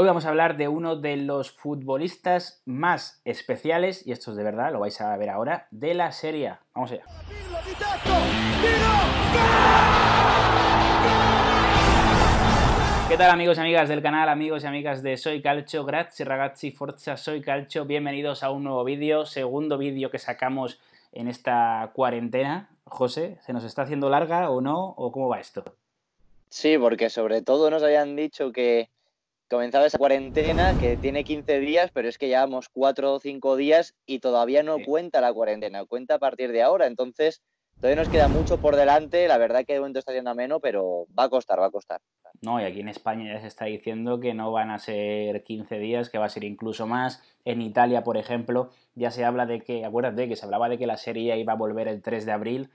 Hoy vamos a hablar de uno de los futbolistas más especiales, y esto es de verdad, lo vais a ver ahora, de la Serie Vamos allá. ¿Qué tal amigos y amigas del canal, amigos y amigas de Soy Calcio? Grazie ragazzi, forza Soy Calcio. Bienvenidos a un nuevo vídeo, segundo vídeo que sacamos en esta cuarentena. José, ¿se nos está haciendo larga o no? ¿O cómo va esto? Sí, porque sobre todo nos habían dicho que comenzaba esa cuarentena que tiene 15 días, pero es que llevamos 4 o 5 días y todavía no cuenta la cuarentena, cuenta a partir de ahora. Entonces, todavía nos queda mucho por delante. La verdad que de momento está siendo menos, pero va a costar, va a costar. No, y aquí en España ya se está diciendo que no van a ser 15 días, que va a ser incluso más. En Italia, por ejemplo, ya se habla de que, acuérdate que se hablaba de que la serie iba a volver el 3 de abril,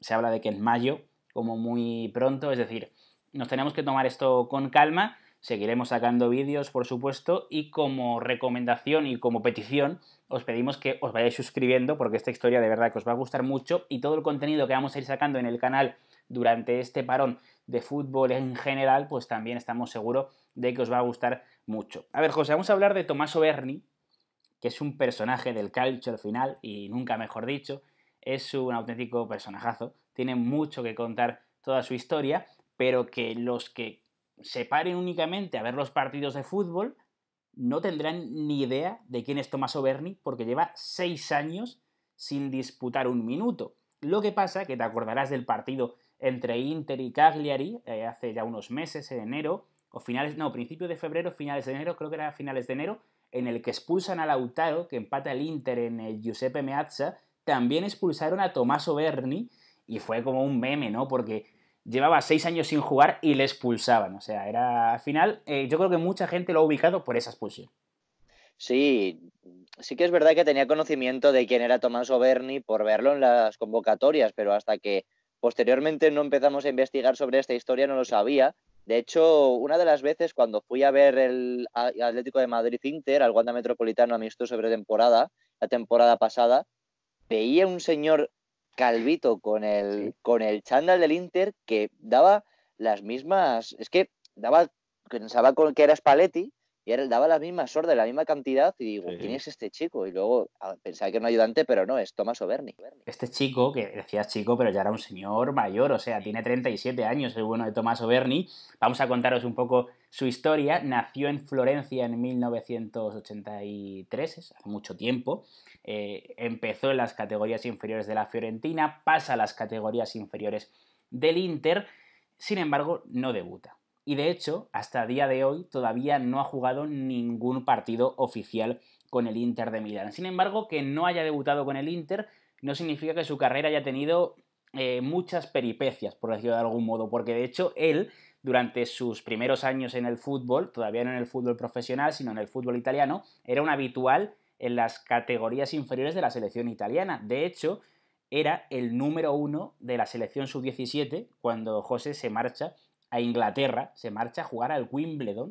se habla de que en mayo, como muy pronto, es decir, nos tenemos que tomar esto con calma Seguiremos sacando vídeos, por supuesto, y como recomendación y como petición, os pedimos que os vayáis suscribiendo porque esta historia de verdad que os va a gustar mucho y todo el contenido que vamos a ir sacando en el canal durante este parón de fútbol en general, pues también estamos seguros de que os va a gustar mucho. A ver, José, vamos a hablar de Tomás Berni, que es un personaje del calcio al final, y nunca mejor dicho, es un auténtico personajazo, tiene mucho que contar toda su historia, pero que los que se paren únicamente a ver los partidos de fútbol, no tendrán ni idea de quién es Tomás Berni porque lleva seis años sin disputar un minuto. Lo que pasa, que te acordarás del partido entre Inter y Cagliari eh, hace ya unos meses, en enero, o finales, no, principio de febrero, finales de enero, creo que era finales de enero, en el que expulsan a Lautaro, que empata el Inter en el eh, Giuseppe Meazza, también expulsaron a Tomás Berni y fue como un meme, ¿no? Porque llevaba seis años sin jugar y le expulsaban. O sea, era al final, eh, yo creo que mucha gente lo ha ubicado por esa expulsión. Sí, sí que es verdad que tenía conocimiento de quién era Tomás Oberni por verlo en las convocatorias, pero hasta que posteriormente no empezamos a investigar sobre esta historia no lo sabía. De hecho, una de las veces cuando fui a ver el Atlético de Madrid Inter, al Wanda Metropolitano amistoso sobre temporada, la temporada pasada, veía un señor calvito con el, con el chándal del Inter que daba las mismas. Es que daba, pensaba que era Spalletti, y él daba la misma sordas, la misma cantidad, y digo, ¿quién es este chico? Y luego pensaba que era un ayudante, pero no, es Tomás Oberni. Este chico, que decías chico, pero ya era un señor mayor, o sea, tiene 37 años, el bueno de Tomás Oberni. Vamos a contaros un poco su historia. Nació en Florencia en 1983, hace mucho tiempo. Eh, empezó en las categorías inferiores de la Fiorentina, pasa a las categorías inferiores del Inter, sin embargo, no debuta y de hecho, hasta día de hoy todavía no ha jugado ningún partido oficial con el Inter de Milán. Sin embargo, que no haya debutado con el Inter no significa que su carrera haya tenido eh, muchas peripecias, por decirlo de algún modo, porque de hecho él, durante sus primeros años en el fútbol, todavía no en el fútbol profesional, sino en el fútbol italiano, era un habitual en las categorías inferiores de la selección italiana. De hecho, era el número uno de la selección sub-17 cuando José se marcha a Inglaterra, se marcha a jugar al Wimbledon,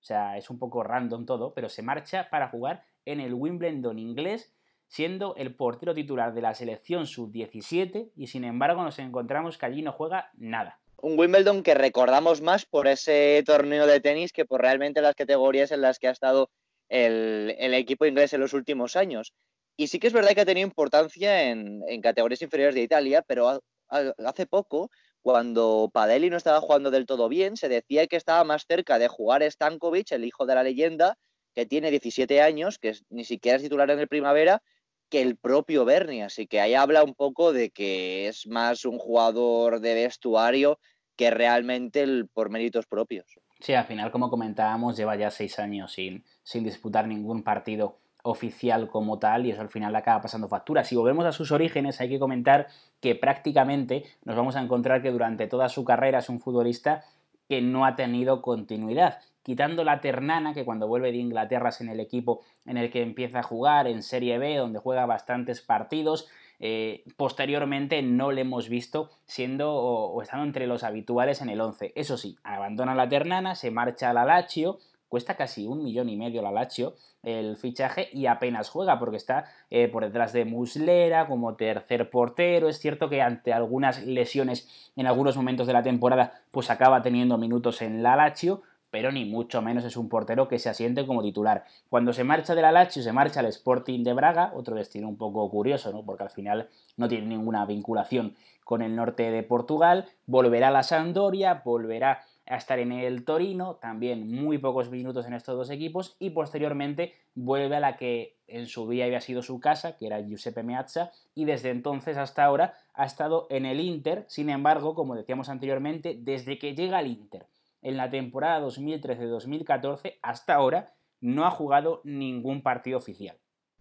o sea, es un poco random todo, pero se marcha para jugar en el Wimbledon inglés, siendo el portero titular de la selección sub-17 y sin embargo nos encontramos que allí no juega nada. Un Wimbledon que recordamos más por ese torneo de tenis que por realmente las categorías en las que ha estado el, el equipo inglés en los últimos años. Y sí que es verdad que ha tenido importancia en, categorías inferiores de Italia, pero hace poco cuando Padeli no estaba jugando del todo bien, se decía que estaba más cerca de jugar Stankovic, el hijo de la leyenda, que tiene 17 años, que ni siquiera es titular en el Primavera, que el propio Berni. Así que ahí habla un poco de que es más un jugador de vestuario que realmente por méritos propios. Sí, al final, como comentábamos, lleva ya seis años sin disputar ningún partido oficial como tal y eso al final acaba pasando factura. Si volvemos a sus orígenes, hay que comentar que prácticamente nos vamos a encontrar que durante toda su carrera es un futbolista que no ha tenido continuidad. Quitando la ternana, que cuando vuelve de Inglaterra es en el equipo en el que empieza a jugar, en Serie B, donde juega bastantes partidos, eh, posteriormente no le hemos visto siendo o, estando entre los habituales en el 11. Eso sí, abandona la ternana, se marcha al Lazio Cuesta casi un millón y medio la Lazio el fichaje y apenas juega porque está eh, por detrás de Muslera como tercer portero. Es cierto que ante algunas lesiones en algunos momentos de la temporada pues acaba teniendo minutos en la Lazio, pero ni mucho menos es un portero que se asiente como titular. Cuando se marcha de la Lazio, se marcha al Sporting de Braga, otro destino un poco curioso, ¿no? porque al final no tiene ninguna vinculación con el norte de Portugal, volverá a la Sandoria, volverá a estar en el Torino, también muy pocos minutos en estos dos equipos, y posteriormente vuelve a la que en su día había sido su casa, que era Giuseppe Meazza, y desde entonces hasta ahora ha estado en el Inter, sin embargo, como decíamos anteriormente, desde que llega al Inter en la temporada 2013-2014 hasta ahora no ha jugado ningún partido oficial.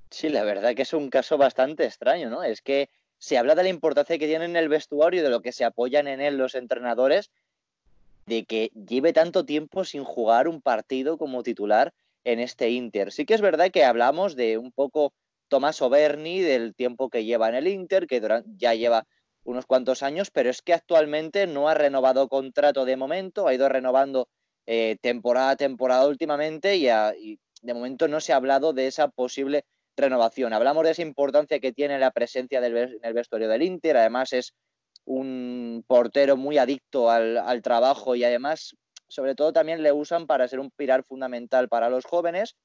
Sí, la verdad que es un caso bastante extraño, ¿no? Es que se habla de la importancia que tienen en el vestuario y de lo que se apoyan en él los entrenadores, de que lleve tanto tiempo sin jugar un partido como titular en este Inter. Sí que es verdad que hablamos de un poco Tomás Oberni, del tiempo que lleva en el Inter, que ya lleva unos cuantos años, pero es que actualmente no ha renovado contrato de momento, ha ido renovando eh, temporada a temporada últimamente y, de momento no se ha hablado de esa posible renovación. Hablamos de esa importancia que tiene la presencia del, en el vestuario del Inter, además es un portero muy adicto al, trabajo y además, sobre todo, también le usan para ser un pilar fundamental para los jóvenes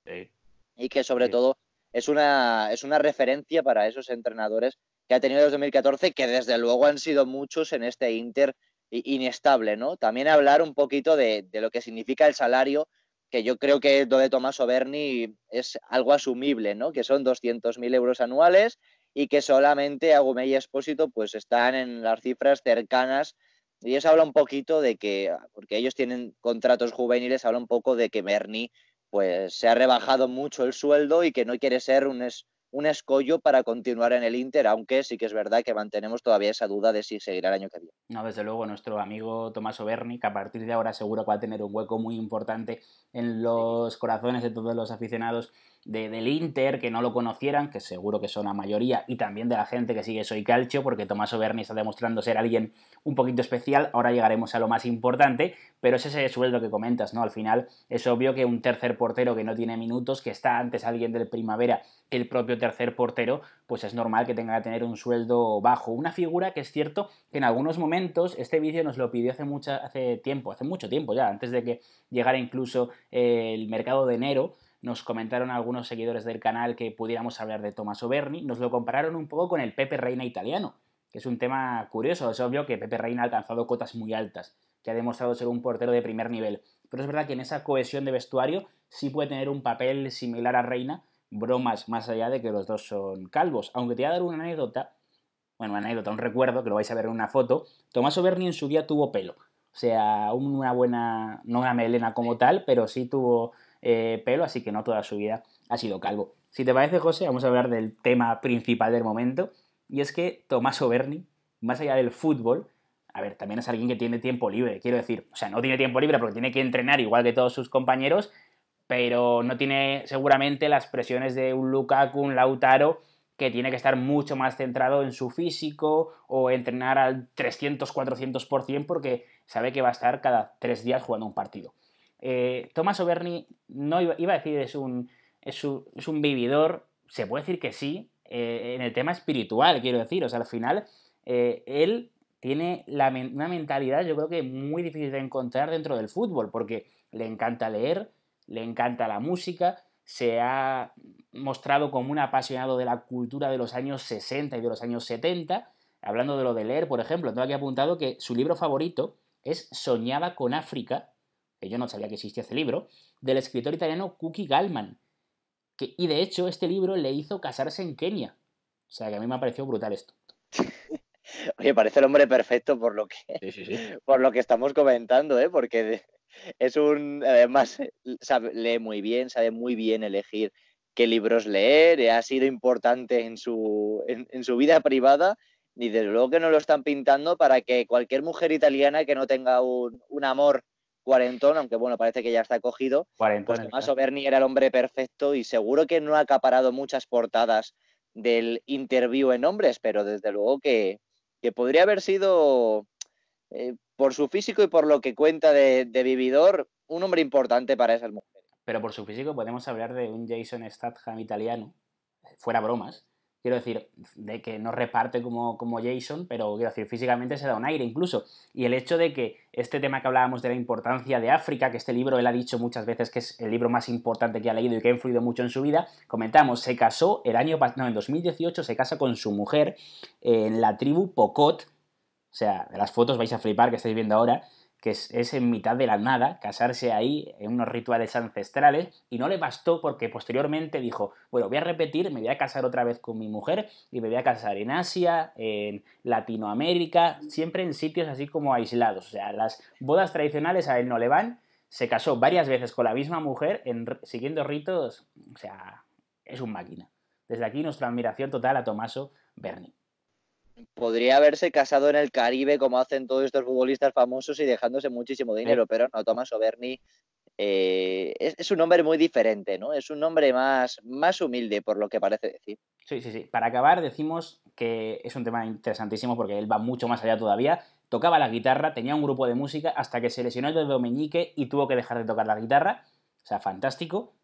y que, sobre todo, es una, es una referencia para esos entrenadores que ha tenido desde 2014, que desde luego han sido muchos en este Inter inestable, ¿no? También hablar un poquito de, de lo que significa el salario, que yo creo que lo de Tomás Oberni es algo asumible, ¿no? Que son 200.000 euros anuales, y que solamente Agumé y Espósito pues están en las cifras cercanas y eso habla un poquito de que, porque ellos tienen contratos juveniles, habla un poco de que Merni pues se ha rebajado mucho el sueldo y que no quiere ser un, un escollo para continuar en el Inter, aunque sí que es verdad que mantenemos todavía esa duda de si seguirá el año que viene. No, desde luego, nuestro amigo Tomás Oberni, que a partir de ahora seguro que va a tener un hueco muy importante en los corazones de todos los aficionados del Inter, que no lo conocieran, que seguro que son la mayoría, y también de la gente que sigue Soy Calcio, porque Tomás Oberni está demostrando ser alguien un poquito especial. Ahora llegaremos a lo más importante, pero es ese sueldo que comentas, ¿no? Al final es obvio que un tercer portero que no tiene minutos, que está antes alguien del primavera, el propio tercer portero, pues es normal que tenga que tener un sueldo bajo. Una figura que es cierto que en algunos momentos, este vídeo nos lo pidió hace, mucho, hace tiempo, hace mucho tiempo ya, antes de que llegara incluso eh, el mercado de enero, nos comentaron algunos seguidores del canal que pudiéramos hablar de Tomás O'Berni, nos lo compararon un poco con el Pepe Reina italiano, que es un tema curioso, es obvio que Pepe Reina ha alcanzado cotas muy altas, que ha demostrado ser un portero de primer nivel, pero es verdad que en esa cohesión de vestuario sí puede tener un papel similar a Reina, bromas más allá de que los dos son calvos. Aunque te voy a dar una anécdota, bueno, una anécdota, un recuerdo, que lo vais a ver en una foto, Tomás Oberni en su día tuvo pelo. O sea, una buena, no una melena como tal, pero sí tuvo eh, pelo, así que no toda su vida ha sido calvo. Si te parece, José, vamos a hablar del tema principal del momento, y es que Tomás Overni, más allá del fútbol, a ver, también es alguien que tiene tiempo libre, quiero decir, o sea, no tiene tiempo libre porque tiene que entrenar igual que todos sus compañeros, pero no tiene seguramente las presiones de un Lukaku, un Lautaro, que tiene que estar mucho más centrado en su físico o entrenar al 300-400% porque sabe que va a estar cada tres días jugando un partido. Eh, Tomás Oberni, no iba, a decir es un, es, un, vividor, se puede decir que sí, eh, en el tema espiritual, quiero decir, o sea, al final eh, él tiene una mentalidad yo creo que muy difícil de encontrar dentro del fútbol porque le encanta leer, le encanta la música, se ha mostrado como un apasionado de la cultura de los años 60 y de los años 70, hablando de lo de leer, por ejemplo, tengo aquí apuntado que su libro favorito es Soñaba con África, que yo no sabía que existía ese libro, del escritor italiano Cookie Gallman. Que, y de hecho, este libro le hizo casarse en Kenia. O sea, que a mí me ha parecido brutal esto. Oye, parece el hombre perfecto por lo que, Por lo que estamos comentando, ¿eh? porque es un, además, lee muy bien, sabe muy bien elegir qué libros leer, ha sido importante en su, vida privada y desde luego que no lo están pintando para que cualquier mujer italiana que no tenga un, amor cuarentón, aunque bueno, parece que ya está cogido, cuarentón, además pues, Además, era el hombre perfecto y seguro que no ha acaparado muchas portadas del interview en hombres, pero desde luego que, podría haber sido eh, por su físico y por lo que cuenta de, vividor, un hombre importante para esas mujeres. Pero por su físico podemos hablar de un Jason Statham italiano, fuera bromas. Quiero decir, de que no reparte como, como Jason, pero quiero decir, físicamente se da un aire incluso. Y el hecho de que este tema que hablábamos de la importancia de África, que este libro él ha dicho muchas veces que es el libro más importante que ha leído y que ha influido mucho en su vida, comentamos, se casó el año no, en 2018 se casa con su mujer eh, en la tribu Pocot, o sea, las fotos vais a flipar que estáis viendo ahora, que es, en mitad de la nada, casarse ahí en unos rituales ancestrales, y no le bastó porque posteriormente dijo, bueno, voy a repetir, me voy a casar otra vez con mi mujer, y me voy a casar en Asia, en Latinoamérica, siempre en sitios así como aislados, o sea, las bodas tradicionales a él no le van, se casó varias veces con la misma mujer, siguiendo ritos, o sea, es un máquina. Desde aquí nuestra admiración total a Tomaso Berni podría haberse casado en el Caribe como hacen todos estos futbolistas famosos y dejándose muchísimo dinero, pero no, Tomás Oberni eh, es, un hombre muy diferente, ¿no? Es un hombre más, más humilde, por lo que parece decir. Sí, sí, sí. Para acabar, decimos que es un tema interesantísimo porque él va mucho más allá todavía. Tocaba la guitarra, tenía un grupo de música hasta que se lesionó el dedo meñique y tuvo que dejar de tocar la guitarra. O sea, fantástico.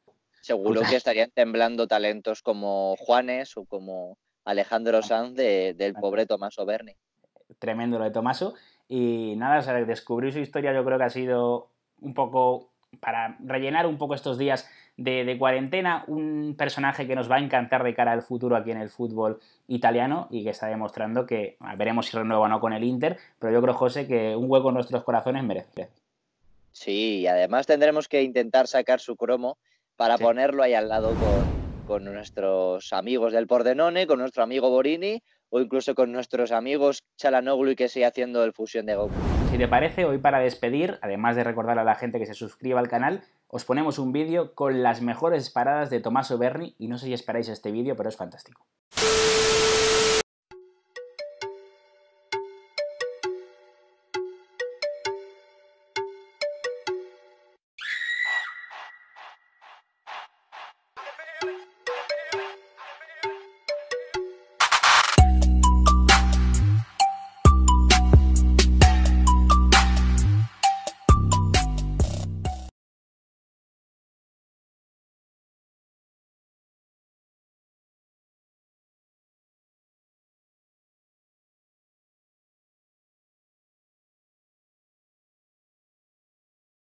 Seguro que estarían temblando talentos como Juanes o como Alejandro Sanz de, del pobre Tomaso Berni. Tremendo lo de Tomaso. Y nada, o descubrir su historia yo creo que ha sido un poco para rellenar un poco estos días de, cuarentena, un personaje que nos va a encantar de cara al futuro aquí en el fútbol italiano y que está demostrando que veremos si renueva o no con el Inter, pero yo creo, José, que un hueco en nuestros corazones merece. Sí, y además tendremos que intentar sacar su cromo para ponerlo ahí al lado con, con nuestros amigos del Pordenone, con nuestro amigo Borini o incluso con nuestros amigos Chalanoglu y que sigue haciendo el fusión de Goku. Si te parece, hoy para despedir, además de recordar a la gente que se suscriba al canal, os ponemos un vídeo con las mejores paradas de Tommaso Berni y no sé si esperáis este vídeo, pero es fantástico.